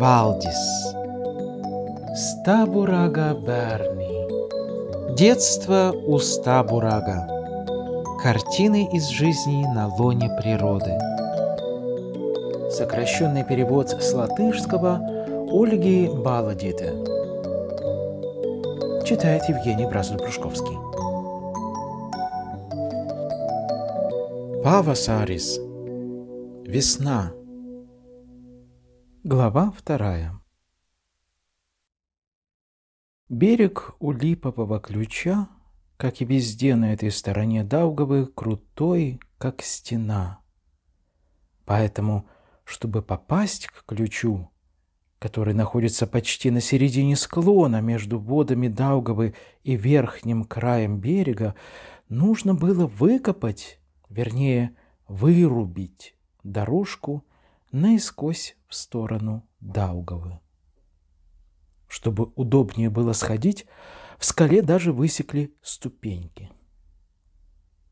Валдис. Стабурага Берни. Детство у Стабурага. Картины из жизни на лоне природы. Сокращенный перевод с латышского Ольги Баладиты. Читает Евгений Бразль-Прушковский. Павасарис. Весна. Глава вторая Берег у липового ключа, как и везде на этой стороне Даугавы, крутой, как стена. Поэтому, чтобы попасть к ключу, который находится почти на середине склона между водами Даугавы и верхним краем берега, нужно было выкопать, вернее, вырубить дорожку наискось в сторону Даугавы. Чтобы удобнее было сходить, в скале даже высекли ступеньки.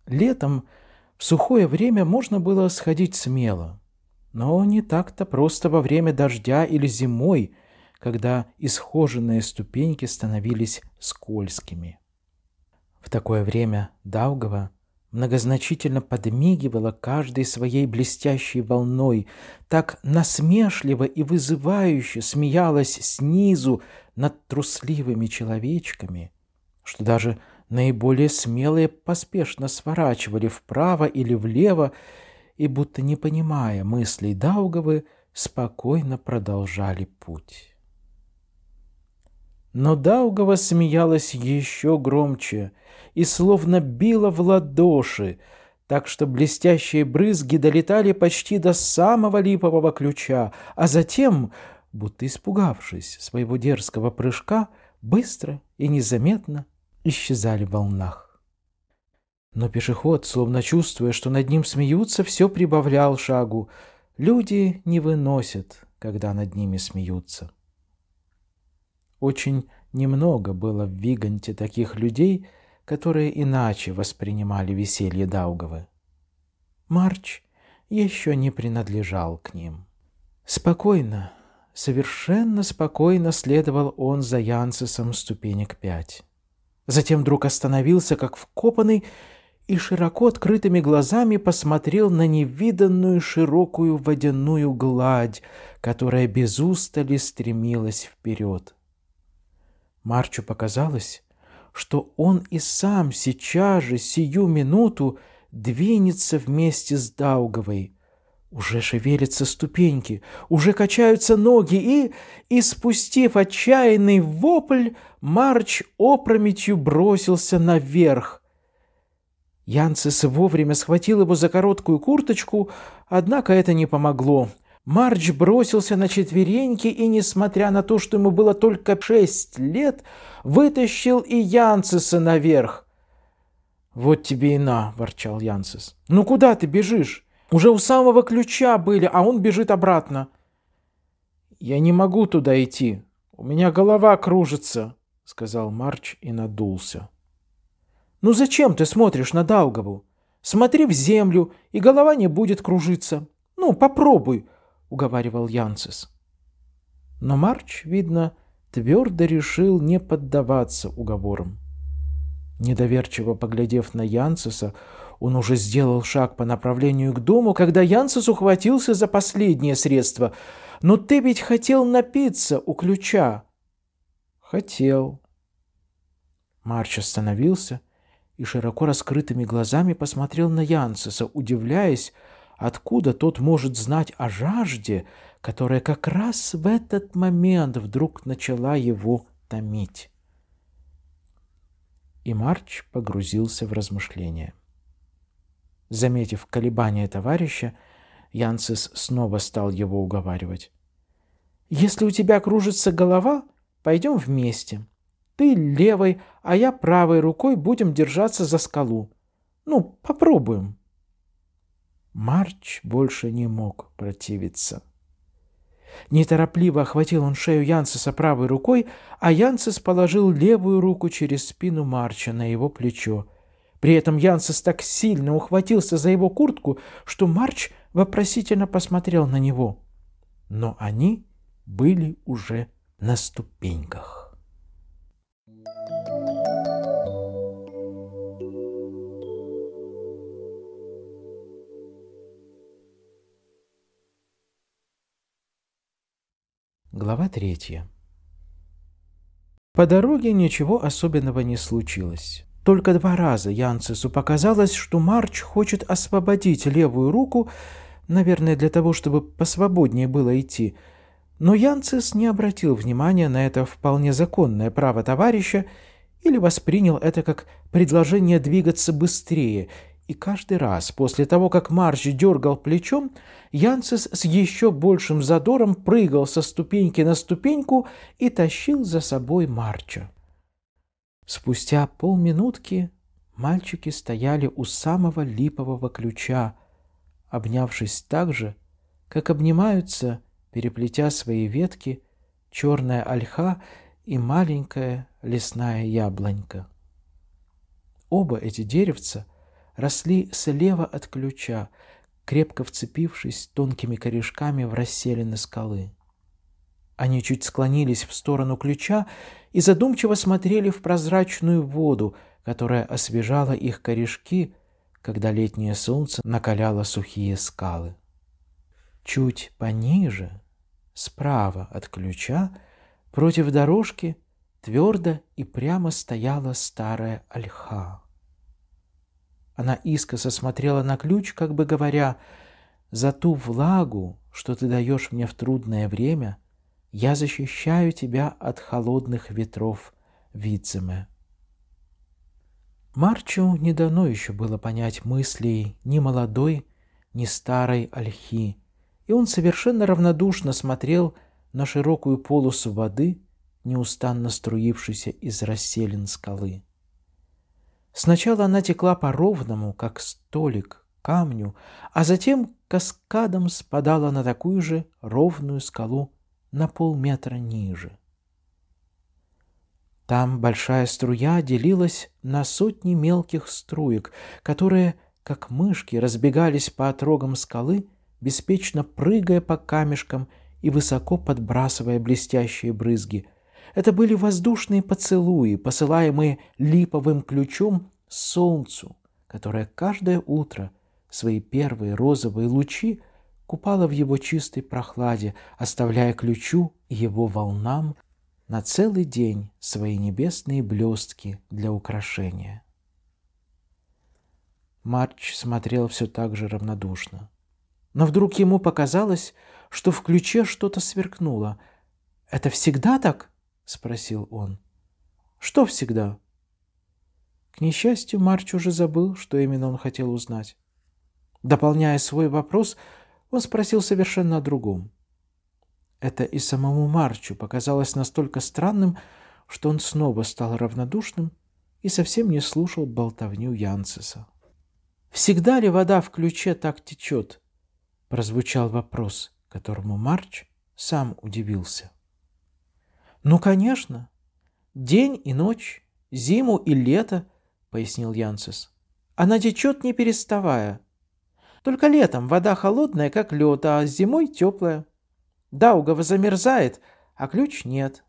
Летом в сухое время можно было сходить смело, но не так-то просто во время дождя или зимой, когда исхоженные ступеньки становились скользкими. В такое время Даугава многозначительно подмигивала каждой своей блестящей волной, так насмешливо и вызывающе смеялась снизу над трусливыми человечками, что даже наиболее смелые поспешно сворачивали вправо или влево и, будто не понимая мыслей Даугавы, спокойно продолжали путь. Но Даугова смеялась еще громче и словно била в ладоши, так что блестящие брызги долетали почти до самого липового ключа, а затем, будто испугавшись своего дерзкого прыжка, быстро и незаметно исчезали в волнах. Но пешеход, словно чувствуя, что над ним смеются, все прибавлял шагу. Люди не выносят, когда над ними смеются. Очень немного было в Виганте таких людей, которые иначе воспринимали веселье Даугавы. Марч еще не принадлежал к ним. Спокойно, совершенно спокойно следовал он за Янсесом ступенек пять. Затем вдруг остановился, как вкопанный, и широко открытыми глазами посмотрел на невиданную широкую водяную гладь, которая без устали стремилась вперед. Марчу показалось, что он и сам сейчас же, сию минуту, двинется вместе с Дауговой. Уже шевелятся ступеньки, уже качаются ноги, и, испустив отчаянный вопль, Марч опрометью бросился наверх. Янцес вовремя схватил его за короткую курточку, однако это не помогло — Марч бросился на четвереньки и, несмотря на то, что ему было только шесть лет, вытащил и Янцеса наверх. «Вот тебе и на!» – ворчал Янцес. «Ну куда ты бежишь? Уже у самого ключа были, а он бежит обратно». «Я не могу туда идти. У меня голова кружится», – сказал Марч и надулся. «Ну зачем ты смотришь на Даугову? Смотри в землю, и голова не будет кружиться. Ну, попробуй» уговаривал Янсис. Но Марч, видно, твердо решил не поддаваться уговорам. Недоверчиво поглядев на Янсиса, он уже сделал шаг по направлению к дому, когда Янсис ухватился за последнее средство. «Но ты ведь хотел напиться у ключа!» «Хотел». Марч остановился и широко раскрытыми глазами посмотрел на Янсиса, удивляясь, Откуда тот может знать о жажде, которая как раз в этот момент вдруг начала его томить? И Марч погрузился в размышления. Заметив колебания товарища, Янсис снова стал его уговаривать. «Если у тебя кружится голова, пойдем вместе. Ты левой, а я правой рукой будем держаться за скалу. Ну, попробуем». Марч больше не мог противиться. Неторопливо охватил он шею Янсеса правой рукой, а Янсес положил левую руку через спину Марча на его плечо. При этом Янсес так сильно ухватился за его куртку, что Марч вопросительно посмотрел на него. Но они были уже на ступеньках. Глава третья. По дороге ничего особенного не случилось. Только два раза Янцесу показалось, что Марч хочет освободить левую руку, наверное, для того, чтобы посвободнее было идти. Но Янцес не обратил внимания на это вполне законное право товарища или воспринял это как предложение двигаться быстрее и каждый раз после того, как Марш дергал плечом, Янсес с еще большим задором прыгал со ступеньки на ступеньку и тащил за собой Марча. Спустя полминутки мальчики стояли у самого липового ключа, обнявшись так же, как обнимаются, переплетя свои ветки, черная ольха и маленькая лесная яблонька. Оба эти деревца – росли слева от ключа, крепко вцепившись тонкими корешками в расселины скалы. Они чуть склонились в сторону ключа и задумчиво смотрели в прозрачную воду, которая освежала их корешки, когда летнее солнце накаляло сухие скалы. Чуть пониже, справа от ключа, против дорожки, твердо и прямо стояла старая ольха. Она искоса смотрела на ключ, как бы говоря, «За ту влагу, что ты даешь мне в трудное время, я защищаю тебя от холодных ветров, Видземе». Марчу не дано еще было понять мыслей ни молодой, ни старой ольхи, и он совершенно равнодушно смотрел на широкую полосу воды, неустанно струившуюся из расселин скалы. Сначала она текла по ровному, как столик, камню, а затем каскадом спадала на такую же ровную скалу на полметра ниже. Там большая струя делилась на сотни мелких струек, которые, как мышки, разбегались по отрогам скалы, беспечно прыгая по камешкам и высоко подбрасывая блестящие брызги – это были воздушные поцелуи, посылаемые липовым ключом солнцу, которое каждое утро свои первые розовые лучи купало в его чистой прохладе, оставляя ключу и его волнам на целый день свои небесные блестки для украшения. Марч смотрел все так же равнодушно. Но вдруг ему показалось, что в ключе что-то сверкнуло. «Это всегда так?» спросил он. Что всегда? К несчастью, Марч уже забыл, что именно он хотел узнать. Дополняя свой вопрос, он спросил совершенно о другом. Это и самому Марчу показалось настолько странным, что он снова стал равнодушным и совсем не слушал болтовню Янцеса. «Всегда ли вода в ключе так течет?» — прозвучал вопрос, которому Марч сам удивился. «Ну, конечно. День и ночь, зиму и лето», — пояснил Янсис. «Она течет, не переставая. Только летом вода холодная, как лед, а зимой теплая. Даугава замерзает, а ключ нет.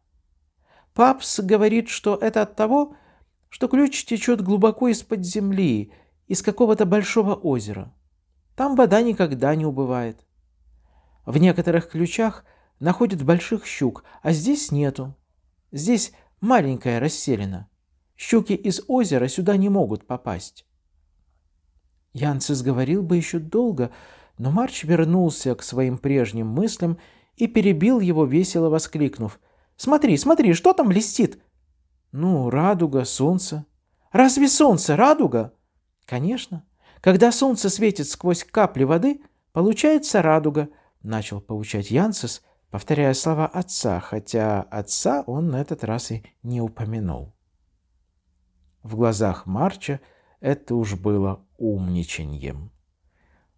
Папс говорит, что это от того, что ключ течет глубоко из-под земли, из какого-то большого озера. Там вода никогда не убывает. В некоторых ключах — находят больших щук, а здесь нету. Здесь маленькая расселена. Щуки из озера сюда не могут попасть. Янцис говорил бы еще долго, но Марч вернулся к своим прежним мыслям и перебил его, весело воскликнув. «Смотри, смотри, что там блестит?» «Ну, радуга, солнце». «Разве солнце радуга?» «Конечно. Когда солнце светит сквозь капли воды, получается радуга», — начал получать Янцис повторяя слова отца, хотя отца он на этот раз и не упомянул. В глазах Марча это уж было умничаньем.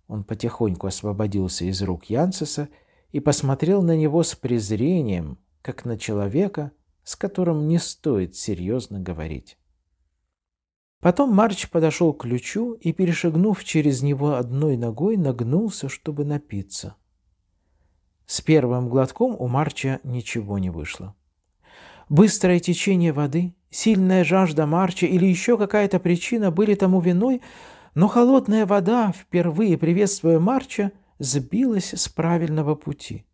Он потихоньку освободился из рук Янсеса и посмотрел на него с презрением, как на человека, с которым не стоит серьезно говорить. Потом Марч подошел к ключу и, перешагнув через него одной ногой, нагнулся, чтобы напиться. С первым глотком у Марча ничего не вышло. Быстрое течение воды, сильная жажда Марча или еще какая-то причина были тому виной, но холодная вода, впервые приветствуя Марча, сбилась с правильного пути.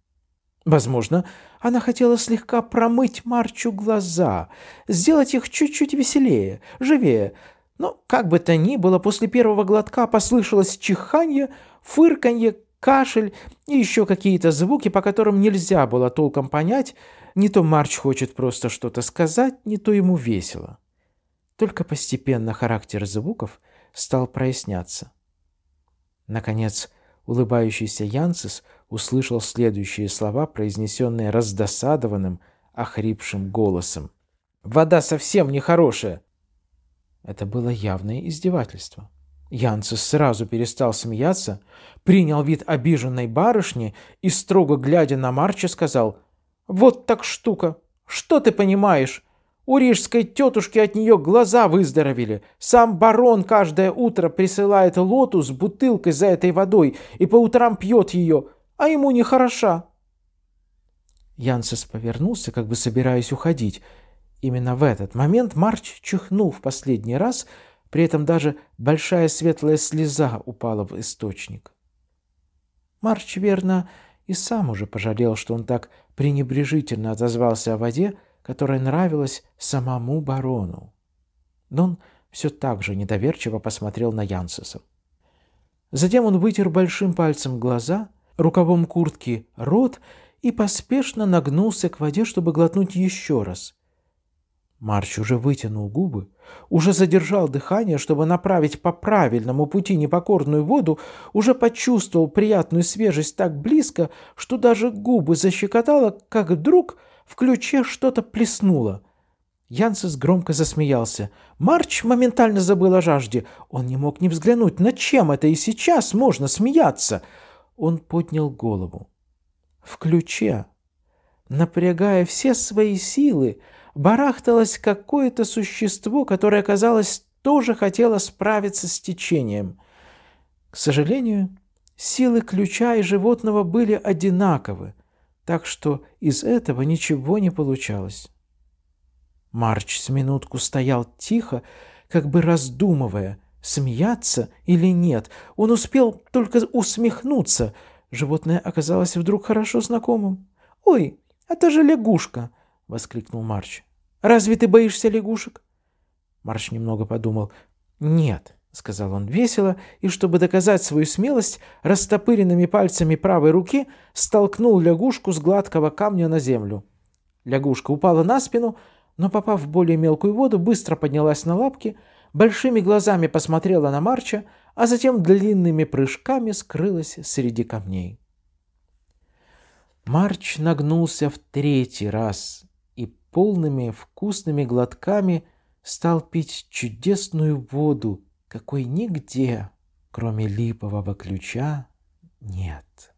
Возможно, она хотела слегка промыть Марчу глаза, сделать их чуть-чуть веселее, живее. Но, как бы то ни было, после первого глотка послышалось чиханье, фырканье, кашель и еще какие-то звуки, по которым нельзя было толком понять, не то Марч хочет просто что-то сказать, не то ему весело. Только постепенно характер звуков стал проясняться. Наконец, улыбающийся Янсис услышал следующие слова, произнесенные раздосадованным, охрипшим голосом. «Вода совсем нехорошая!» Это было явное издевательство. Янцес сразу перестал смеяться, принял вид обиженной барышни и, строго глядя на Марча, сказал «Вот так штука! Что ты понимаешь? У рижской тетушки от нее глаза выздоровели. Сам барон каждое утро присылает лоту с бутылкой за этой водой и по утрам пьет ее, а ему нехороша. Янцес повернулся, как бы собираясь уходить. Именно в этот момент Марч, чихнул в последний раз, — при этом даже большая светлая слеза упала в источник. Марч, верно, и сам уже пожалел, что он так пренебрежительно отозвался о воде, которая нравилась самому барону. Но он все так же недоверчиво посмотрел на Янсеса. Затем он вытер большим пальцем глаза, рукавом куртки рот и поспешно нагнулся к воде, чтобы глотнуть еще раз. Марч уже вытянул губы, уже задержал дыхание, чтобы направить по правильному пути непокорную воду, уже почувствовал приятную свежесть так близко, что даже губы защекотало, как вдруг в ключе что-то плеснуло. Янсес громко засмеялся. Марч моментально забыл о жажде. Он не мог не взглянуть, над чем это и сейчас можно смеяться. Он поднял голову. В ключе, напрягая все свои силы, барахталось какое-то существо, которое, казалось, тоже хотело справиться с течением. К сожалению, силы ключа и животного были одинаковы, так что из этого ничего не получалось. Марч с минутку стоял тихо, как бы раздумывая, смеяться или нет. Он успел только усмехнуться. Животное оказалось вдруг хорошо знакомым. «Ой, это а же лягушка!» — воскликнул Марч. Разве ты боишься лягушек?» Марш немного подумал. «Нет», — сказал он весело, и, чтобы доказать свою смелость, растопыренными пальцами правой руки столкнул лягушку с гладкого камня на землю. Лягушка упала на спину, но, попав в более мелкую воду, быстро поднялась на лапки, большими глазами посмотрела на Марча, а затем длинными прыжками скрылась среди камней. Марч нагнулся в третий раз полными вкусными глотками стал пить чудесную воду, какой нигде, кроме липового ключа, нет.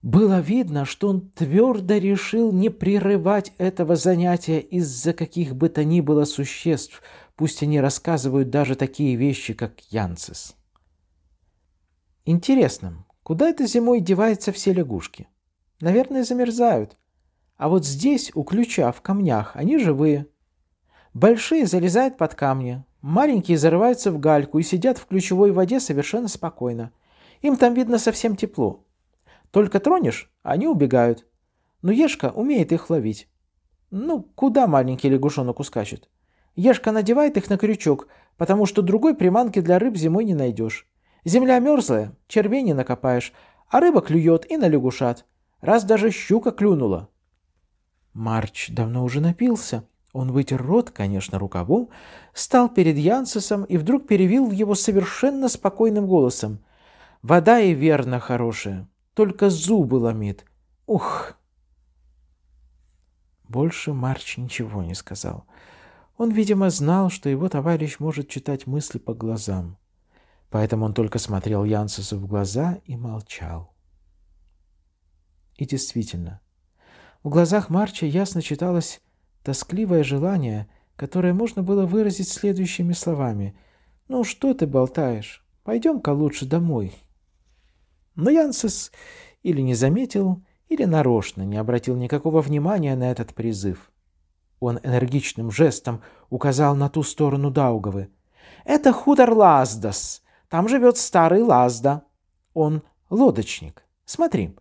Было видно, что он твердо решил не прерывать этого занятия из-за каких бы то ни было существ, пусть они рассказывают даже такие вещи, как Янцис. Интересно, куда это зимой деваются все лягушки? Наверное, замерзают. А вот здесь, у ключа, в камнях, они живые. Большие залезают под камни, маленькие зарываются в гальку и сидят в ключевой воде совершенно спокойно. Им там видно совсем тепло. Только тронешь, они убегают. Но Ешка умеет их ловить. Ну, куда маленький лягушонок ускачет? Ешка надевает их на крючок, потому что другой приманки для рыб зимой не найдешь. Земля мерзлая, червей не накопаешь, а рыба клюет и на лягушат. Раз даже щука клюнула. Марч давно уже напился. Он вытер рот, конечно, рукавом, стал перед Янсесом и вдруг перевил его совершенно спокойным голосом. «Вода и верно хорошая, только зубы ломит. Ух!» Больше Марч ничего не сказал. Он, видимо, знал, что его товарищ может читать мысли по глазам. Поэтому он только смотрел Янсесу в глаза и молчал. И действительно, в глазах Марча ясно читалось тоскливое желание, которое можно было выразить следующими словами. «Ну что ты болтаешь? Пойдем-ка лучше домой». Но Янсес или не заметил, или нарочно не обратил никакого внимания на этот призыв. Он энергичным жестом указал на ту сторону Даугавы. «Это Худор Лаздас. Там живет старый Лазда. Он лодочник. Смотри,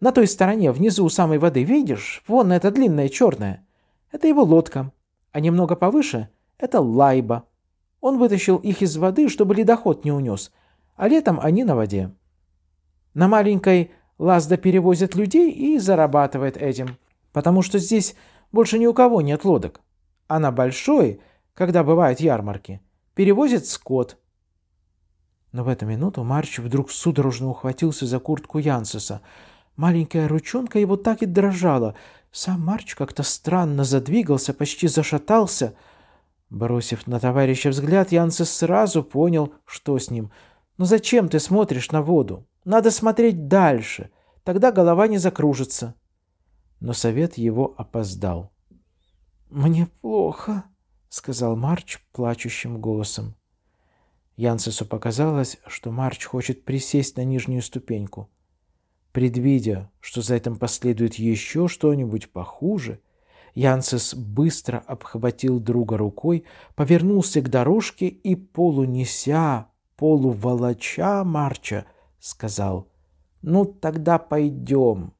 на той стороне, внизу у самой воды, видишь? Вон это длинное черное. Это его лодка. А немного повыше — это лайба. Он вытащил их из воды, чтобы ледоход не унес. А летом они на воде. На маленькой Лазда перевозит людей и зарабатывает этим. Потому что здесь больше ни у кого нет лодок. А на большой, когда бывают ярмарки, перевозит скот. Но в эту минуту Марч вдруг судорожно ухватился за куртку Янсеса — Маленькая ручонка его так и дрожала. Сам Марч как-то странно задвигался, почти зашатался. Бросив на товарища взгляд, Янце сразу понял, что с ним. «Ну зачем ты смотришь на воду? Надо смотреть дальше, тогда голова не закружится». Но совет его опоздал. «Мне плохо», — сказал Марч плачущим голосом. Янсесу показалось, что Марч хочет присесть на нижнюю ступеньку. Предвидя, что за этим последует еще что-нибудь похуже, Янсес быстро обхватил друга рукой, повернулся к дорожке и, полунеся, полуволоча Марча, сказал, «Ну, тогда пойдем».